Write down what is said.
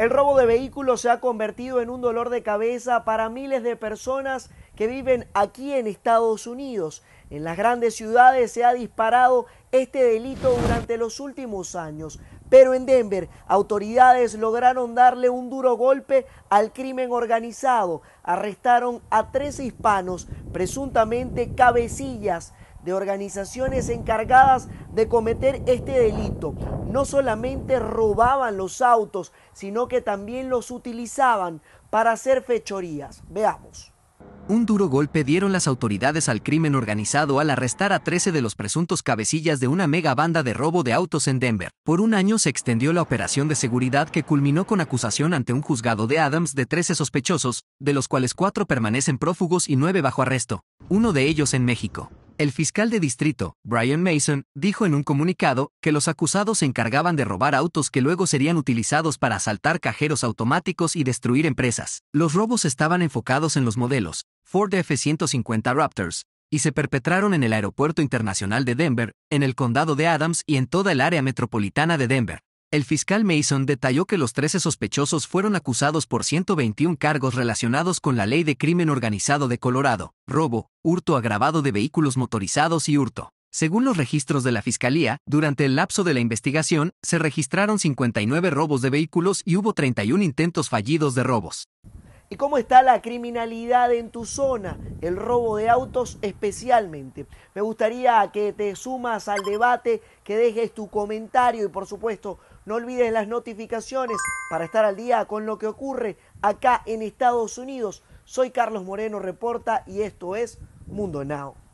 El robo de vehículos se ha convertido en un dolor de cabeza para miles de personas que viven aquí en Estados Unidos. En las grandes ciudades se ha disparado este delito durante los últimos años, pero en Denver autoridades lograron darle un duro golpe al crimen organizado. Arrestaron a tres hispanos, presuntamente cabecillas de organizaciones encargadas de cometer este delito. No solamente robaban los autos, sino que también los utilizaban para hacer fechorías. Veamos. Un duro golpe dieron las autoridades al crimen organizado al arrestar a 13 de los presuntos cabecillas de una mega banda de robo de autos en Denver. Por un año se extendió la operación de seguridad que culminó con acusación ante un juzgado de Adams de 13 sospechosos, de los cuales 4 permanecen prófugos y 9 bajo arresto, uno de ellos en México. El fiscal de distrito, Brian Mason, dijo en un comunicado que los acusados se encargaban de robar autos que luego serían utilizados para asaltar cajeros automáticos y destruir empresas. Los robos estaban enfocados en los modelos Ford F-150 Raptors y se perpetraron en el Aeropuerto Internacional de Denver, en el condado de Adams y en toda el área metropolitana de Denver. El fiscal Mason detalló que los 13 sospechosos fueron acusados por 121 cargos relacionados con la ley de crimen organizado de Colorado, robo, hurto agravado de vehículos motorizados y hurto. Según los registros de la Fiscalía, durante el lapso de la investigación, se registraron 59 robos de vehículos y hubo 31 intentos fallidos de robos. ¿Y cómo está la criminalidad en tu zona? El robo de autos especialmente. Me gustaría que te sumas al debate, que dejes tu comentario y por supuesto no olvides las notificaciones para estar al día con lo que ocurre acá en Estados Unidos. Soy Carlos Moreno, reporta y esto es Mundo Now.